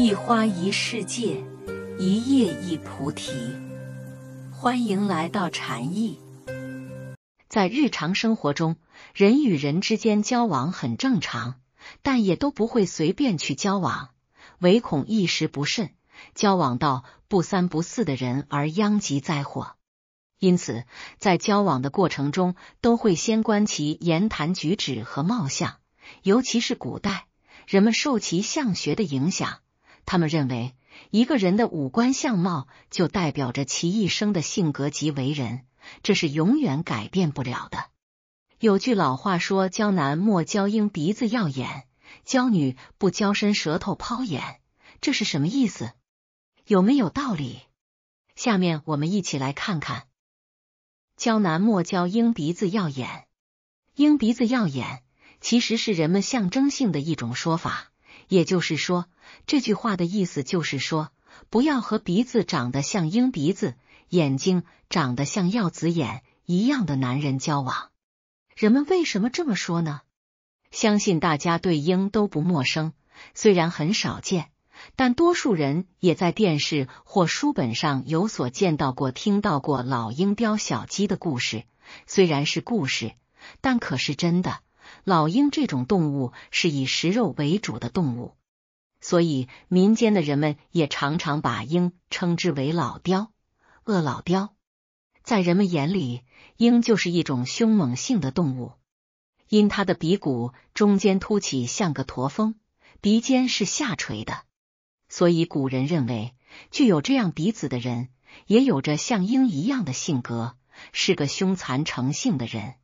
一花一世界，一叶一菩提。欢迎来到禅意。在日常生活中，人与人之间交往很正常，但也都不会随便去交往，唯恐一时不慎，交往到不三不四的人而殃及灾祸。因此，在交往的过程中，都会先观其言谈举止和貌相，尤其是古代，人们受其相学的影响。他们认为，一个人的五官相貌就代表着其一生的性格及为人，这是永远改变不了的。有句老话说：“娇男莫娇鹰鼻子，耀眼；娇女不娇身，舌头抛眼。”这是什么意思？有没有道理？下面我们一起来看看：“娇男莫娇鹰鼻子，耀眼；鹰鼻子耀眼，其实是人们象征性的一种说法。”也就是说，这句话的意思就是说，不要和鼻子长得像鹰鼻子、眼睛长得像鹞子眼一样的男人交往。人们为什么这么说呢？相信大家对鹰都不陌生，虽然很少见，但多数人也在电视或书本上有所见到过、听到过老鹰叼小鸡的故事。虽然是故事，但可是真的。老鹰这种动物是以食肉为主的动物，所以民间的人们也常常把鹰称之为老雕、恶老雕。在人们眼里，鹰就是一种凶猛性的动物。因它的鼻骨中间凸起像个驼峰，鼻尖是下垂的，所以古人认为具有这样鼻子的人，也有着像鹰一样的性格，是个凶残成性的人。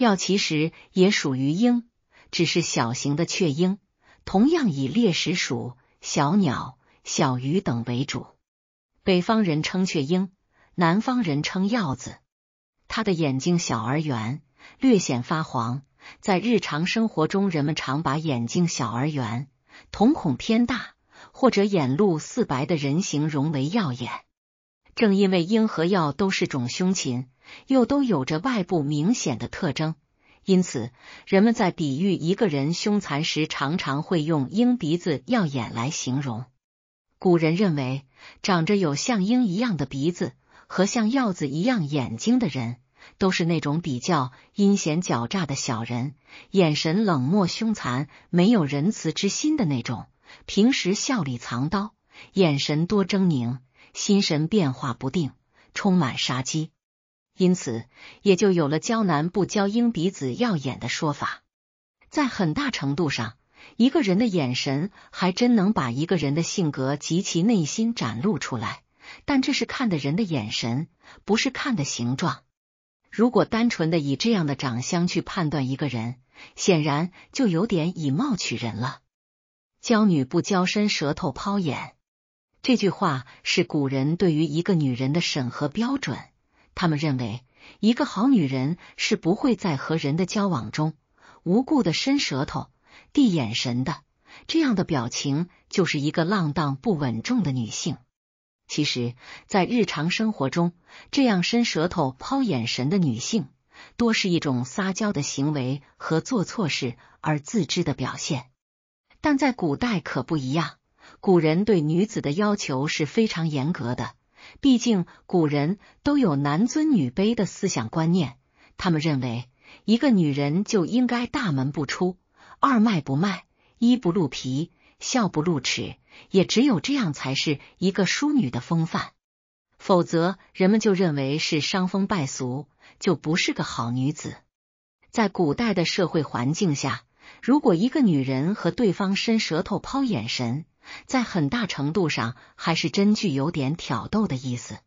鹞其实也属于鹰，只是小型的雀鹰，同样以猎食鼠、小鸟、小鱼等为主。北方人称雀鹰，南方人称鹞子。它的眼睛小而圆，略显发黄。在日常生活中，人们常把眼睛小而圆、瞳孔偏大或者眼露似白的人形，容为“耀眼”。正因为鹰和鹞都是种凶禽。又都有着外部明显的特征，因此人们在比喻一个人凶残时，常常会用鹰鼻子、耀眼来形容。古人认为，长着有像鹰一样的鼻子和像鹞子一样眼睛的人，都是那种比较阴险狡诈的小人，眼神冷漠、凶残，没有仁慈之心的那种。平时笑里藏刀，眼神多狰狞，心神变化不定，充满杀机。因此，也就有了娇男不娇鹰鼻子、耀眼的说法。在很大程度上，一个人的眼神还真能把一个人的性格及其内心展露出来。但这是看的人的眼神，不是看的形状。如果单纯的以这样的长相去判断一个人，显然就有点以貌取人了。娇女不娇身，舌头、抛眼，这句话是古人对于一个女人的审核标准。他们认为，一个好女人是不会在和人的交往中无故的伸舌头、递眼神的。这样的表情就是一个浪荡不稳重的女性。其实，在日常生活中，这样伸舌头、抛眼神的女性，多是一种撒娇的行为和做错事而自知的表现。但在古代可不一样，古人对女子的要求是非常严格的。毕竟，古人都有男尊女卑的思想观念，他们认为一个女人就应该大门不出，二门不迈，衣不露皮，笑不露齿，也只有这样才是一个淑女的风范，否则人们就认为是伤风败俗，就不是个好女子。在古代的社会环境下，如果一个女人和对方伸舌头、抛眼神，在很大程度上，还是真具有点挑逗的意思。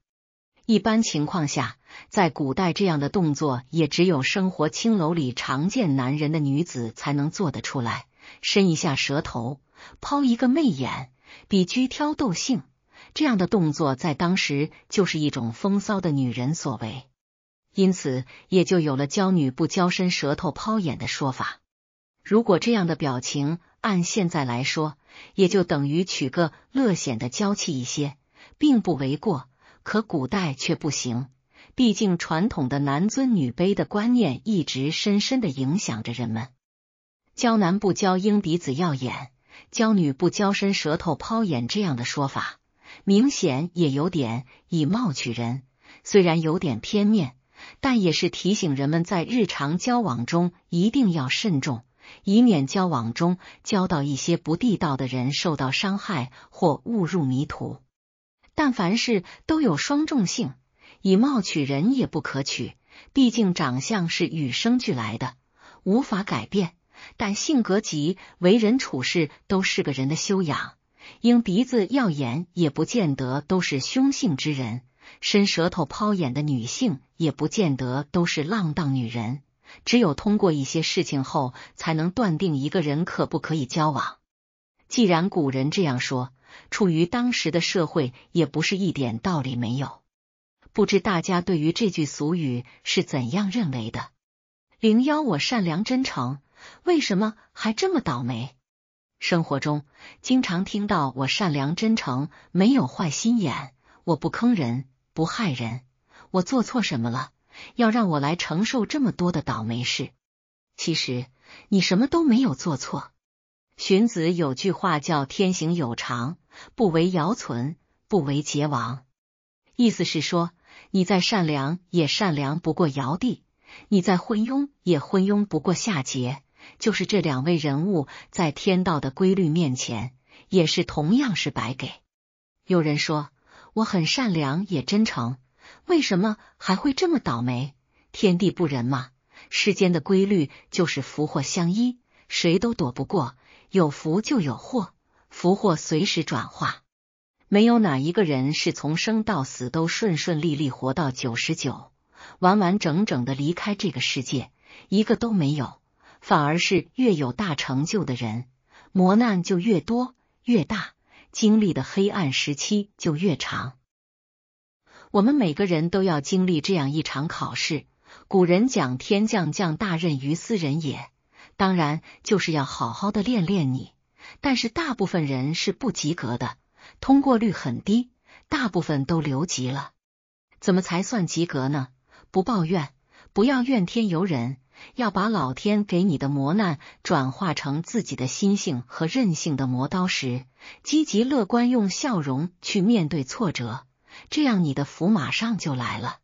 一般情况下，在古代这样的动作，也只有生活青楼里常见男人的女子才能做得出来。伸一下舌头，抛一个媚眼，比居挑逗性，这样的动作在当时就是一种风骚的女人所为，因此也就有了“娇女不娇，身，舌头抛眼”的说法。如果这样的表情。按现在来说，也就等于娶个乐显的娇气一些，并不为过。可古代却不行，毕竟传统的男尊女卑的观念一直深深的影响着人们。娇男不娇鹰鼻子耀眼，娇女不娇伸舌头抛眼这样的说法，明显也有点以貌取人。虽然有点片面，但也是提醒人们在日常交往中一定要慎重。以免交往中交到一些不地道的人，受到伤害或误入迷途。但凡事都有双重性，以貌取人也不可取。毕竟长相是与生俱来的，无法改变。但性格及为人处事都是个人的修养。鹰鼻子、耀眼也不见得都是凶性之人，伸舌头、抛眼的女性也不见得都是浪荡女人。只有通过一些事情后，才能断定一个人可不可以交往。既然古人这样说，处于当时的社会也不是一点道理没有。不知大家对于这句俗语是怎样认为的？零幺，我善良真诚，为什么还这么倒霉？生活中经常听到我善良真诚，没有坏心眼，我不坑人，不害人，我做错什么了？要让我来承受这么多的倒霉事，其实你什么都没有做错。荀子有句话叫“天行有常，不为尧存，不为桀亡”，意思是说，你再善良也善良不过尧帝，你再昏庸也昏庸不过夏桀。就是这两位人物在天道的规律面前，也是同样是白给。有人说我很善良，也真诚。为什么还会这么倒霉？天地不仁嘛！世间的规律就是福祸相依，谁都躲不过。有福就有祸，福祸随时转化。没有哪一个人是从生到死都顺顺利利活到九十九，完完整整的离开这个世界，一个都没有。反而是越有大成就的人，磨难就越多越大，经历的黑暗时期就越长。我们每个人都要经历这样一场考试。古人讲“天将降大任于斯人也”，当然就是要好好的练练你。但是大部分人是不及格的，通过率很低，大部分都留级了。怎么才算及格呢？不抱怨，不要怨天尤人，要把老天给你的磨难转化成自己的心性和韧性的磨刀石，积极乐观，用笑容去面对挫折。这样你的福马上就来了。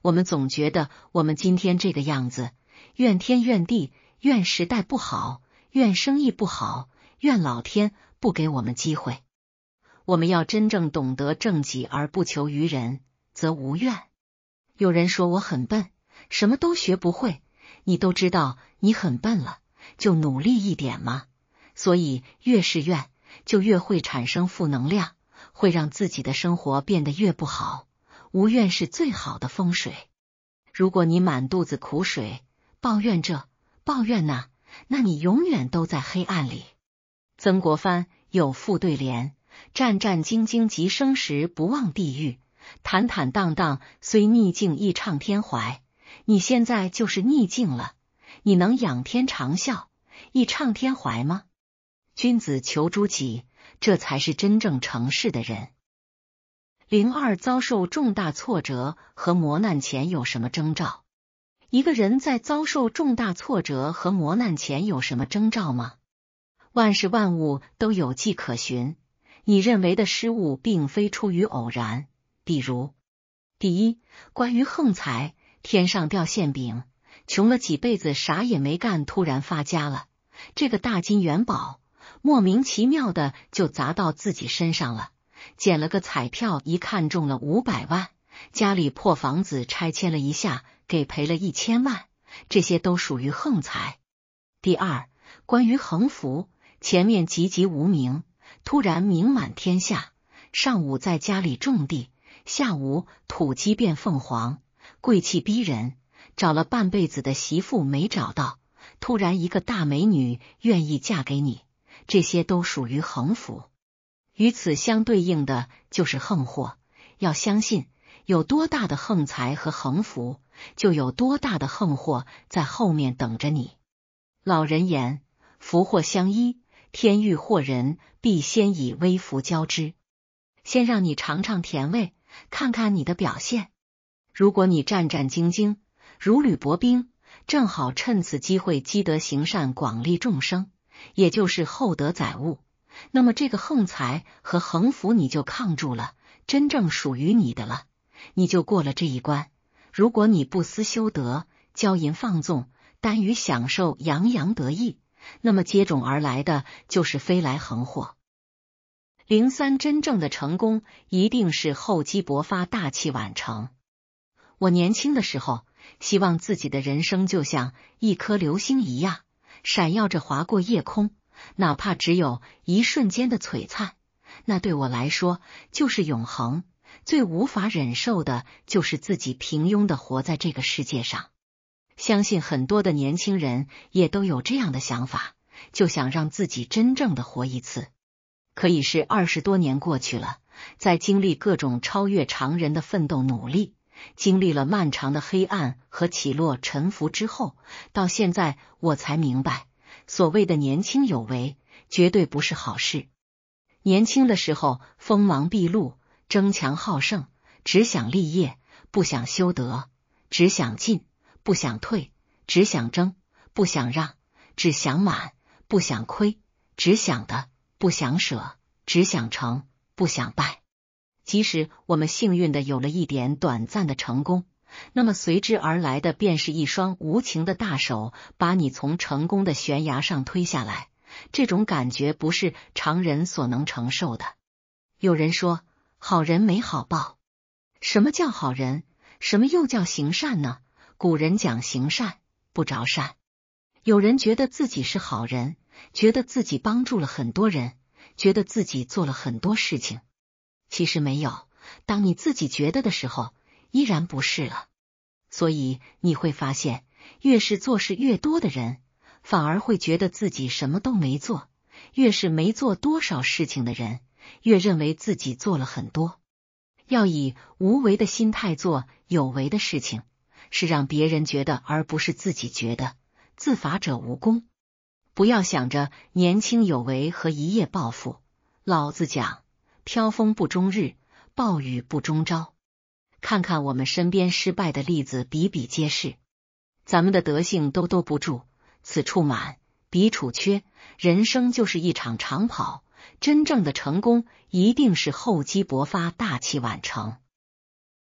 我们总觉得我们今天这个样子，怨天怨地，怨时代不好，怨生意不好，怨老天不给我们机会。我们要真正懂得正己而不求于人，则无怨。有人说我很笨，什么都学不会。你都知道你很笨了，就努力一点嘛。所以越是怨，就越会产生负能量。会让自己的生活变得越不好。无怨是最好的风水。如果你满肚子苦水，抱怨这，抱怨那，那你永远都在黑暗里。曾国藩有副对联：战战兢兢，及生时不忘地狱；坦坦荡荡，虽逆境亦畅天怀。你现在就是逆境了，你能仰天长啸，亦畅天怀吗？君子求诸己。这才是真正成事的人。零二遭受重大挫折和磨难前有什么征兆？一个人在遭受重大挫折和磨难前有什么征兆吗？万事万物都有迹可循，你认为的失误并非出于偶然。比如，第一，关于横财，天上掉馅饼，穷了几辈子啥也没干，突然发家了，这个大金元宝。莫名其妙的就砸到自己身上了，捡了个彩票，一看中了五百万，家里破房子拆迁了一下，给赔了一千万，这些都属于横财。第二，关于横幅，前面籍籍无名，突然名满天下。上午在家里种地，下午土鸡变凤凰，贵气逼人。找了半辈子的媳妇没找到，突然一个大美女愿意嫁给你。这些都属于横福，与此相对应的就是横祸。要相信，有多大的横财和横福，就有多大的横祸在后面等着你。老人言，福祸相依，天欲祸人，必先以微福交织，先让你尝尝甜味，看看你的表现。如果你战战兢兢，如履薄冰，正好趁此机会积德行善，广利众生。也就是厚德载物，那么这个横财和横福你就抗住了，真正属于你的了，你就过了这一关。如果你不思修德，骄淫放纵，耽于享受，洋洋得意，那么接踵而来的就是飞来横祸。零三真正的成功一定是厚积薄发，大器晚成。我年轻的时候，希望自己的人生就像一颗流星一样。闪耀着划过夜空，哪怕只有一瞬间的璀璨，那对我来说就是永恒。最无法忍受的就是自己平庸的活在这个世界上。相信很多的年轻人也都有这样的想法，就想让自己真正的活一次，可以是二十多年过去了，在经历各种超越常人的奋斗努力。经历了漫长的黑暗和起落沉浮之后，到现在我才明白，所谓的年轻有为，绝对不是好事。年轻的时候锋芒毕露，争强好胜，只想立业，不想修德；只想进，不想退；只想争，不想让；只想满，不想亏；只想的，不想舍；只想成，不想败。即使我们幸运的有了一点短暂的成功，那么随之而来的便是一双无情的大手，把你从成功的悬崖上推下来。这种感觉不是常人所能承受的。有人说，好人没好报。什么叫好人？什么又叫行善呢？古人讲行善不着善。有人觉得自己是好人，觉得自己帮助了很多人，觉得自己做了很多事情。其实没有，当你自己觉得的时候，依然不是了。所以你会发现，越是做事越多的人，反而会觉得自己什么都没做；越是没做多少事情的人，越认为自己做了很多。要以无为的心态做有为的事情，是让别人觉得，而不是自己觉得。自罚者无功，不要想着年轻有为和一夜暴富。老子讲。飘风不终日，暴雨不终朝。看看我们身边失败的例子，比比皆是。咱们的德性都兜不住，此处满，彼处缺。人生就是一场长跑，真正的成功一定是厚积薄发，大器晚成。